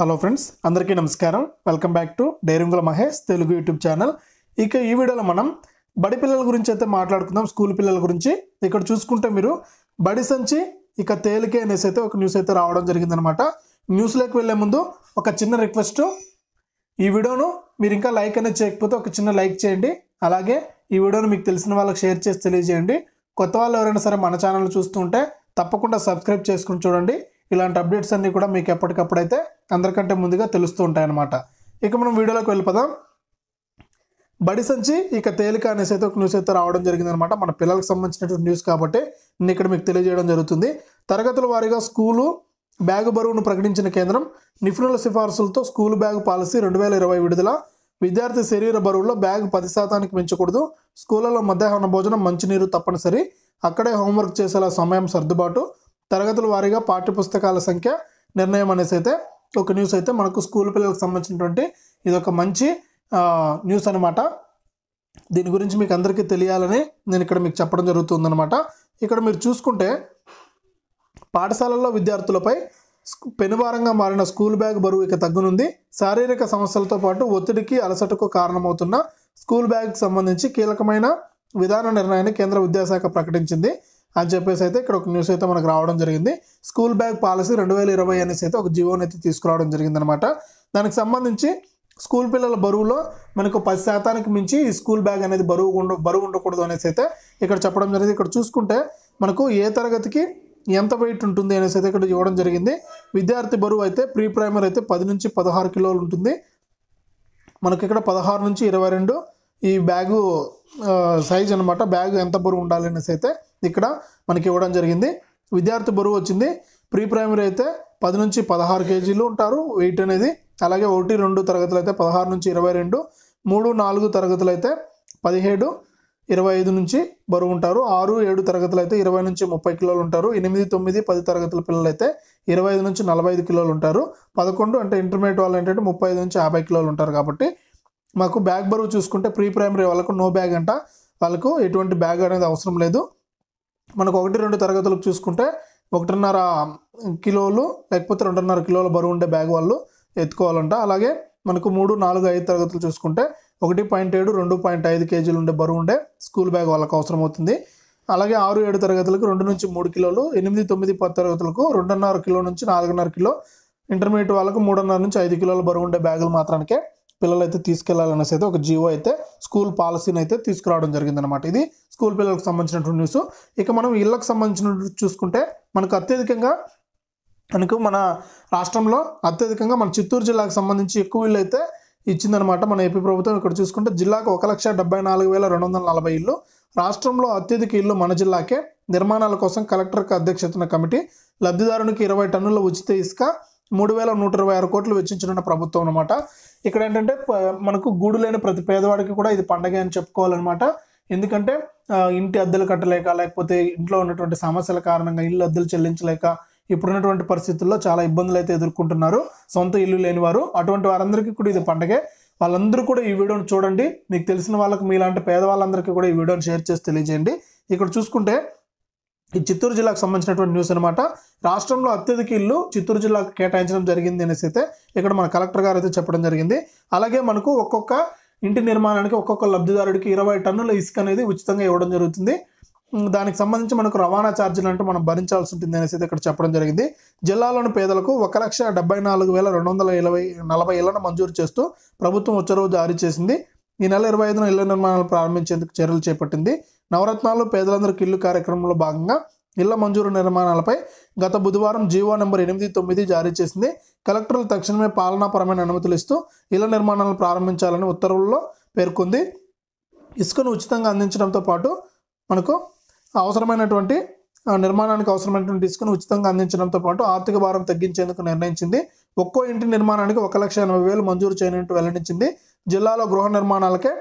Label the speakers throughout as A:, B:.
A: hello friends అందరికీ నమస్కారం welcome back to డైరింగుల మహేష్ తెలుగు యూట్యూబ్ ఛానల్ ఇక ఈ వీడియోలో మనం బడి పిల్లల గురించి అయితే మాట్లాడుకుందాం స్కూల్ పిల్లల గురించి ఇక్కడ చూసుకుంటే మీరు బడి సంచి ఇక తేలికే అనేసి అయితే ఒక న్యూస్ అయితే రావడం జరిగిందనమాట న్యూస్లోకి వెళ్ళే ముందు ఒక చిన్న రిక్వెస్ట్ ఈ వీడియోను మీరు ఇంకా లైక్ అనేది చేయకపోతే ఒక చిన్న లైక్ చేయండి అలాగే ఈ వీడియోను మీకు తెలిసిన వాళ్ళకి షేర్ చేసి తెలియజేయండి కొత్త వాళ్ళు ఎవరైనా సరే మన ఛానల్ చూస్తుంటే తప్పకుండా సబ్స్క్రైబ్ చేసుకుని చూడండి ఇలాంటి అప్డేట్స్ అన్నీ కూడా మీకు ఎప్పటికప్పుడు అయితే అందరికంటే ముందుగా తెలుస్తూ ఉంటాయన్నమాట ఇక మనం వీడియోలోకి వెళ్ళిపోదాం బడి సంచి ఇక తేలిక అనేసి అయితే ఒక న్యూస్ అయితే రావడం జరిగిందనమాట మన పిల్లలకు సంబంధించినటువంటి న్యూస్ కాబట్టి నేను ఇక్కడ మీకు తెలియజేయడం జరుగుతుంది తరగతుల వారీగా స్కూలు బ్యాగు బరువును ప్రకటించిన కేంద్రం నిపుణుల సిఫార్సులతో స్కూల్ బ్యాగ్ పాలసీ రెండు వేల ఇరవై విడుదల విద్యార్థి శరీర బరువులో బ్యాగ్ పది శాతానికి మించకూడదు స్కూళ్ళలో మధ్యాహ్న భోజనం మంచినీరు తప్పనిసరి అక్కడే హోంవర్క్ చేసేలా సమయం సర్దుబాటు తరగతుల వారీగా పాఠ్యపుస్తకాల సంఖ్య నిర్ణయం అనేసి అయితే ఒక న్యూస్ అయితే మనకు స్కూల్ పిల్లలకు సంబంధించినటువంటి ఇది ఒక మంచి న్యూస్ అనమాట దీని గురించి మీకు అందరికీ తెలియాలని నేను ఇక్కడ మీకు చెప్పడం జరుగుతుందనమాట ఇక్కడ మీరు చూసుకుంటే పాఠశాలల్లో విద్యార్థులపై పెనుభారంగా మారిన స్కూల్ బ్యాగ్ బరువు ఇక తగ్గునుంది శారీరక సమస్యలతో పాటు ఒత్తిడికి అలసటకు కారణమవుతున్న స్కూల్ బ్యాగ్కి సంబంధించి కీలకమైన విధాన నిర్ణయాన్ని కేంద్ర విద్యాశాఖ ప్రకటించింది అని చెప్పేసి అయితే ఇక్కడ ఒక న్యూస్ అయితే మనకు రావడం జరిగింది స్కూల్ బ్యాగ్ పాలసీ రెండు వేల ఇరవై అనేసి అయితే ఒక జీవోని అయితే తీసుకురావడం జరిగిందనమాట దానికి సంబంధించి స్కూల్ పిల్లల బరువులో మనకు పది శాతానికి మించి ఈ స్కూల్ బ్యాగ్ అనేది బరువు ఉండ బరువు ఉండకూడదు అనేసి అయితే ఇక్కడ చెప్పడం జరిగింది ఇక్కడ చూసుకుంటే మనకు ఏ తరగతికి ఎంత వెయిట్ ఉంటుంది అనేసి అయితే ఇక్కడ ఇవ్వడం జరిగింది విద్యార్థి బరువు అయితే ప్రీ ప్రైమరీ అయితే పది నుంచి పదహారు కిలోలు ఉంటుంది మనకి ఇక్కడ పదహారు నుంచి ఇరవై రెండు ఈ బ్యాగు సైజ్ అనమాట బ్యాగ్ ఎంత బరువు ఉండాలి అనేసి అయితే ఇక్కడ మనకి ఇవ్వడం జరిగింది విద్యార్థి బరువు వచ్చింది ప్రీ ప్రైమరీ అయితే పది నుంచి పదహారు కేజీలు ఉంటారు వెయిట్ అనేది అలాగే ఒకటి రెండు తరగతులు అయితే పదహారు నుంచి ఇరవై రెండు మూడు నాలుగు తరగతులు అయితే పదిహేడు ఇరవై ఐదు నుంచి బరువు ఉంటారు ఆరు ఏడు తరగతులు అయితే ఇరవై నుంచి ముప్పై కిలోలు ఉంటారు ఎనిమిది తొమ్మిది పది తరగతుల పిల్లలు అయితే ఇరవై ఐదు నుంచి నలభై ఐదు కిలోలు ఉంటారు పదకొండు అంటే ఇంటర్మీడియట్ వాళ్ళు ఏంటంటే ముప్పై ఐదు నుంచి యాభై కిలోలు ఉంటారు కాబట్టి మాకు బ్యాగ్ బరువు చూసుకుంటే ప్రీ ప్రైమరీ వాళ్ళకు నో బ్యాగ్ అంట వాళ్ళకు ఎటువంటి బ్యాగ్ అనేది అవసరం లేదు మనకు ఒకటి రెండు తరగతులకు చూసుకుంటే ఒకటిన్నర కిలోలు లేకపోతే రెండున్నర కిలోల బరువు ఉండే బ్యాగ్ వాళ్ళు ఎత్తుకోవాలంట అలాగే మనకు మూడు నాలుగు ఐదు తరగతులు చూసుకుంటే ఒకటి పాయింట్ ఏడు రెండు పాయింట్ ఐదు కేజీలు ఉండే బరువు ఉండే స్కూల్ బ్యాగ్ వాళ్ళకు అవసరం అవుతుంది అలాగే ఆరు ఏడు తరగతులకు రెండు నుంచి మూడు కిలోలు ఎనిమిది తొమ్మిది పది తరగతులకు రెండున్నర కిలో నుంచి నాలుగున్నర కిలో ఇంటర్మీడియట్ వాళ్ళకు మూడున్నర నుంచి ఐదు కిలోల బరువు ఉండే బ్యాగులు మాత్రానికే పిల్లలు అయితే తీసుకెళ్లాలనేసి అయితే ఒక జీవో అయితే స్కూల్ పాలసీని అయితే తీసుకురావడం జరిగింది అనమాట ఇది స్కూల్ పిల్లలకు సంబంధించినటువంటి న్యూస్ ఇక మనం ఇళ్ళకు సంబంధించిన చూసుకుంటే మనకు అత్యధికంగా మనకు మన రాష్ట్రంలో అత్యధికంగా మన చిత్తూరు జిల్లాకు సంబంధించి ఎక్కువ ఇల్లు అయితే ఇచ్చిందనమాట మన ఏపీ ప్రభుత్వం ఇక్కడ చూసుకుంటే జిల్లాకు ఒక లక్ష డెబ్బై నాలుగు వేల రెండు వందల నలభై ఇల్లు రాష్ట్రంలో అత్యధిక ఇల్లు మన జిల్లాకే నిర్మాణాల కోసం కలెక్టర్ అధ్యక్షతన కమిటీ లబ్ధిదారునికి ఇరవై టన్నుల ఉచిత ఇసుక మూడు వేల నూట ఇరవై ఆరు కోట్లు వెచ్చించనున్న ప్రభుత్వం అనమాట ఇక్కడ ఏంటంటే మనకు గూడు లేని ప్రతి పేదవాడికి కూడా ఇది పండగ అని చెప్పుకోవాలన్నమాట ఎందుకంటే ఇంటి అద్దెలు కట్టలేక లేకపోతే ఇంట్లో ఉన్నటువంటి సమస్యల కారణంగా ఇల్లు అద్దెలు చెల్లించలేక ఇప్పుడున్నటువంటి పరిస్థితుల్లో చాలా ఇబ్బందులు అయితే ఎదుర్కొంటున్నారు సొంత ఇల్లు లేని వారు అటువంటి వారందరికీ కూడా ఇది పండగే వాళ్ళందరూ కూడా ఈ వీడియోని చూడండి మీకు తెలిసిన వాళ్ళకి మీలాంటి పేదవాళ్ళందరికీ కూడా ఈ వీడియోని షేర్ చేసి తెలియజేయండి ఇక్కడ చూసుకుంటే ఈ చిత్తూరు జిల్లాకు సంబంధించినటువంటి న్యూస్ అనమాట రాష్ట్రంలో అత్యధిక ఇల్లు చిత్తూరు జిల్లాకు కేటాయించడం జరిగింది అనేసి అయితే ఇక్కడ మన కలెక్టర్ గారు అయితే చెప్పడం జరిగింది అలాగే మనకు ఒక్కొక్క ఇంటి నిర్మాణానికి ఒక్కొక్క లబ్ధిదారుడికి ఇరవై టన్నుల ఇసుక అనేది ఉచితంగా ఇవ్వడం జరుగుతుంది దానికి సంబంధించి మనకు రవాణా ఛార్జీలు అంటూ మనం భరించాల్సి ఉంటుంది అనేసి అయితే ఇక్కడ చెప్పడం జరిగింది జిల్లాలోని పేదలకు ఒక లక్ష డెబ్బై నాలుగు వేల రెండు వందల ఇరవై నలభై ఇళ్లను మంజూరు చేస్తూ ప్రభుత్వం ఉత్తర్వు జారీ చేసింది ఈ నెల ఇరవై ఐదున ఇళ్ల నిర్మాణాలు ప్రారంభించేందుకు చర్యలు చేపట్టింది నవరత్నాలు పేదలందరికీ ఇల్లు కార్యక్రమంలో భాగంగా ఇళ్ల మంజూరు నిర్మాణాలపై గత బుధవారం జీవో నెంబర్ ఎనిమిది తొమ్మిది జారీ చేసింది కలెక్టర్లు తక్షణమే పాలనాపరమైన అనుమతులు ఇస్తూ ఇళ్ల నిర్మాణాలను ప్రారంభించాలని ఉత్తర్వుల్లో పేర్కొంది ఇసుకను ఉచితంగా అందించడంతో పాటు మనకు అవసరమైనటువంటి నిర్మాణానికి అవసరమైనటువంటి ఇసుకను ఉచితంగా అందించడంతో పాటు ఆర్థిక భారం తగ్గించేందుకు నిర్ణయించింది ఒక్కో ఇంటి నిర్మాణానికి ఒక లక్ష ఎనభై వేలు మంజూరు చేయనట్టు వెల్లడించింది జిల్లాలో గృహ నిర్మాణాలకే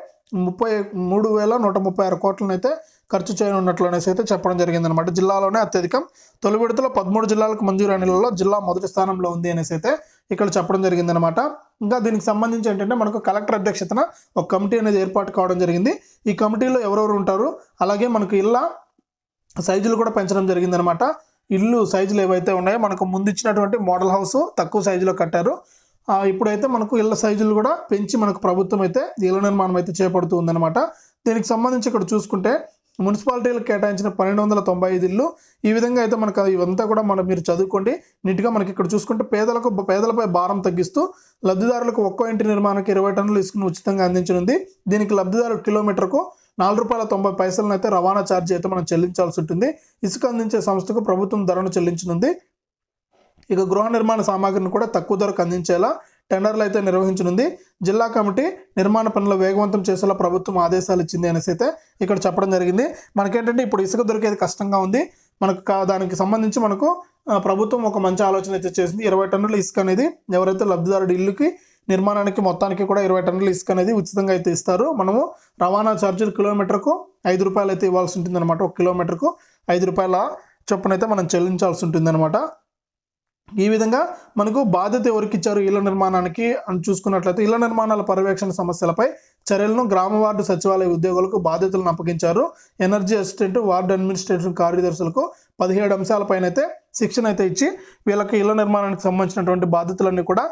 A: ముప్పై మూడు వేల నూట ముప్పై ఆరు కోట్లను అయితే ఖర్చు చేయనున్నట్లు అనేసి అయితే చెప్పడం జరిగిందనమాట జిల్లాలోనే అత్యధికం తొలి విడతలో పదమూడు జిల్లాలకు మంజూరాణిలలో జిల్లా మొదటి స్థానంలో ఉంది అనేసి అయితే ఇక్కడ చెప్పడం జరిగిందనమాట ఇంకా దీనికి సంబంధించి ఏంటంటే మనకు కలెక్టర్ అధ్యక్షతన ఒక కమిటీ అనేది ఏర్పాటు కావడం జరిగింది ఈ కమిటీలో ఎవరెవరు ఉంటారు అలాగే మనకు ఇళ్ళ సైజులు కూడా పెంచడం జరిగిందనమాట ఇల్లు సైజులు ఏవైతే ఉన్నాయో మనకు ముందు ఇచ్చినటువంటి మోడల్ హౌస్ తక్కువ సైజులో కట్టారు ఇప్పుడైతే మనకు ఇళ్ల సైజులు కూడా పెంచి మనకు ప్రభుత్వం అయితే ఇళ్ల నిర్మాణం అయితే చేపడుతూ ఉందన్నమాట దీనికి సంబంధించి ఇక్కడ చూసుకుంటే మున్సిపాలిటీలకు కేటాయించిన పన్నెండు వందల తొంభై ఐదు ఇల్లు ఈ విధంగా అయితే మనకు ఇవంతా కూడా మనం మీరు చదువుకోండి నీట్గా మనకి ఇక్కడ చూసుకుంటే పేదలకు పేదలపై భారం తగ్గిస్తూ లబ్ధిదారులకు ఒక్కో ఇంటి నిర్మాణానికి ఇరవై టన్నులు ఇసుకుని ఉచితంగా అందించనుంది దీనికి లబ్ధిదారు కిలోమీటర్కు నాలుగు రూపాయల తొంభై పైసలను అయితే రవాణా ఛార్జీ అయితే మనం చెల్లించాల్సి ఉంటుంది ఇసుక అందించే సంస్థకు ప్రభుత్వం ధరను చెల్లించనుంది ఇక గృహ నిర్మాణ సామాగ్రిని కూడా తక్కువ ధరకు అందించేలా టెండర్లు అయితే నిర్వహించనుంది జిల్లా కమిటీ నిర్మాణ పనులు వేగవంతం చేసేలా ప్రభుత్వం ఆదేశాలు ఇచ్చింది అనేసి అయితే ఇక్కడ చెప్పడం జరిగింది మనకేంటంటే ఇప్పుడు ఇసుక దొరికేది కష్టంగా ఉంది మనకు దానికి సంబంధించి మనకు ప్రభుత్వం ఒక మంచి ఆలోచన అయితే చేసింది ఇరవై టన్నుల ఇసుక అనేది ఎవరైతే లబ్ధిదారుడి ఇల్లుకి నిర్మాణానికి మొత్తానికి కూడా ఇరవై టన్నుల ఇసుక అనేది ఉచితంగా అయితే ఇస్తారు మనము రవాణా ఛార్జీలు కిలోమీటర్కు ఐదు రూపాయలు అయితే ఇవ్వాల్సి అనమాట ఒక కిలోమీటర్కు ఐదు రూపాయల చొప్పున అయితే మనం చెల్లించాల్సి ఉంటుంది అనమాట ఈ విధంగా మనకు బాధ్యత ఎవరికి ఇచ్చారు ఇళ్ల నిర్మాణానికి అని చూసుకున్నట్లయితే ఇళ్ల నిర్మాణాల పర్యవేక్షణ సమస్యలపై చర్యలను గ్రామ వార్డు సచివాలయ ఉద్యోగులకు బాధ్యతలను అప్పగించారు ఎనర్జీ అసిస్టెంట్ వార్డు అడ్మినిస్ట్రేషన్ కార్యదర్శులకు పదిహేడు అంశాలపైన అయితే శిక్షణ అయితే ఇచ్చి వీళ్ళకి ఇళ్ల నిర్మాణానికి సంబంధించినటువంటి బాధ్యతలన్నీ కూడా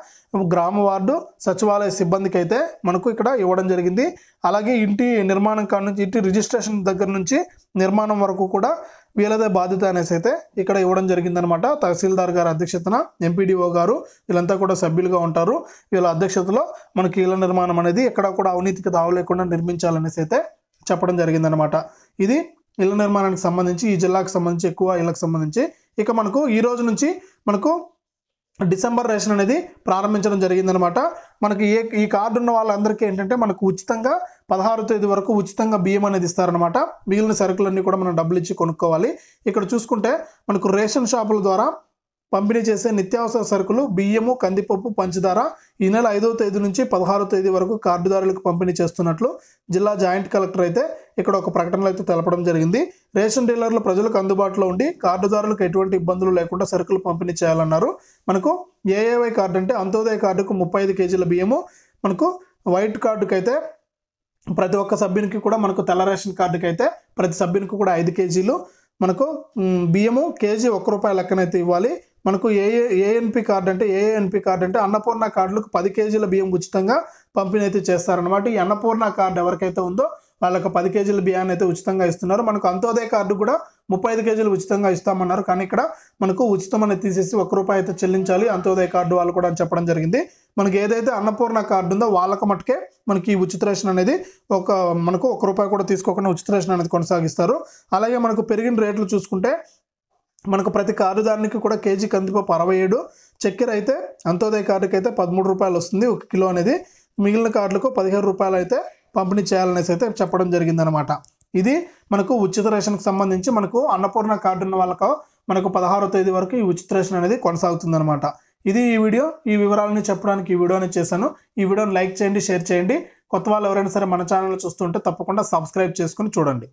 A: గ్రామ వార్డు సచివాలయ సిబ్బందికి అయితే మనకు ఇక్కడ ఇవ్వడం జరిగింది అలాగే ఇంటి నిర్మాణం కాడ నుంచి ఇంటి రిజిస్ట్రేషన్ దగ్గర నుంచి నిర్మాణం వరకు కూడా వీళ్ళదే బాధ్యత అనేసి అయితే ఇక్కడ ఇవ్వడం జరిగిందనమాట తహసీల్దార్ గారి అధ్యక్షతన ఎంపీడీఓ గారు వీళ్ళంతా కూడా సభ్యులుగా ఉంటారు వీళ్ళ అధ్యక్షతలో మనకి ఇళ్ల నిర్మాణం అనేది ఎక్కడా కూడా అవినీతికి తావలేకుండా నిర్మించాలనేసి అయితే చెప్పడం జరిగిందనమాట ఇది ఇళ్ల నిర్మాణానికి సంబంధించి ఈ జిల్లాకు సంబంధించి ఎక్కువ ఇళ్ళకి సంబంధించి ఇక మనకు ఈ రోజు నుంచి మనకు డిసెంబర్ రేషన్ అనేది ప్రారంభించడం జరిగిందనమాట మనకి ఏ ఈ కార్డు ఉన్న వాళ్ళందరికీ ఏంటంటే మనకు ఉచితంగా పదహారు తేదీ వరకు ఉచితంగా బియ్యం అనేది ఇస్తారనమాట మిగిలిన సరుకులన్నీ కూడా మనం డబ్బులు ఇచ్చి కొనుక్కోవాలి ఇక్కడ చూసుకుంటే మనకు రేషన్ షాపుల ద్వారా పంపిణీ చేసే నిత్యావసర సరుకులు బియ్యము కందిపప్పు పంచదార ఈ నెల ఐదవ తేదీ నుంచి పదహారో తేదీ వరకు కార్డుదారులకు పంపిణీ చేస్తున్నట్లు జిల్లా జాయింట్ కలెక్టర్ అయితే ఇక్కడ ఒక ప్రకటనలో అయితే తెలపడం జరిగింది రేషన్ డీలర్లు ప్రజలకు అందుబాటులో ఉండి కార్డుదారులకు ఎటువంటి ఇబ్బందులు లేకుండా సరుకులు పంపిణీ చేయాలన్నారు మనకు ఏఏవై కార్డు అంటే అంత్యోదయ కార్డుకు ముప్పై ఐదు కేజీల బియ్యము మనకు వైట్ కార్డుకి అయితే ప్రతి ఒక్క సభ్యునికి కూడా మనకు తెల్ల రేషన్ కార్డుకి అయితే ప్రతి సభ్యునికి కూడా ఐదు కేజీలు మనకు బియ్యము కేజీ ఒక్క రూపాయి లెక్కనైతే ఇవ్వాలి మనకు ఏఏ ఏఎన్పి కార్డు అంటే ఏఎన్పి కార్డు అంటే అన్నపూర్ణ కార్డులకు పది కేజీల బియ్యం ఉచితంగా పంపిణీ అయితే చేస్తారనమాట ఈ అన్నపూర్ణ కార్డు ఎవరికైతే ఉందో వాళ్ళకి పది కేజీల బియ్యాన్ని అయితే ఉచితంగా ఇస్తున్నారు మనకు అంత్యోదయ కార్డు కూడా ముప్పై ఐదు కేజీలు ఉచితంగా ఇస్తామన్నారు కానీ ఇక్కడ మనకు ఉచితం అనేది తీసేసి ఒక్క రూపాయి అయితే చెల్లించాలి అంత్యోదయ కార్డు వాళ్ళు కూడా అని చెప్పడం జరిగింది మనకి ఏదైతే అన్నపూర్ణ కార్డు ఉందో వాళ్ళకి మటుకే మనకి ఉచిత రేషన్ అనేది ఒక మనకు ఒక రూపాయి కూడా తీసుకోకుండా ఉచిత రేషన్ అనేది కొనసాగిస్తారు అలాగే మనకు పెరిగిన రేట్లు చూసుకుంటే మనకు ప్రతి కార్డు దానికి కూడా కేజీ కందిపప్పు అరవై ఏడు చక్కెర అయితే అంత్యోదయ కార్డుకి అయితే పదమూడు రూపాయలు వస్తుంది ఒక కిలో అనేది మిగిలిన కార్డులకు పదిహేను రూపాయలు అయితే పంపిణీ చేయాలనేసి అయితే చెప్పడం జరిగిందనమాట ఇది మనకు ఉచిత రేషన్కి సంబంధించి మనకు అన్నపూర్ణ కార్డు ఉన్న వాళ్ళకు మనకు పదహారో తేదీ వరకు ఈ ఉచిత రేషన్ అనేది కొనసాగుతుందనమాట ఇది ఈ వీడియో ఈ వివరాలని చెప్పడానికి ఈ వీడియోని చేశాను ఈ వీడియోని లైక్ చేయండి షేర్ చేయండి కొత్త వాళ్ళు ఎవరైనా సరే మన ఛానల్ చూస్తుంటే తప్పకుండా సబ్స్క్రైబ్ చేసుకుని చూడండి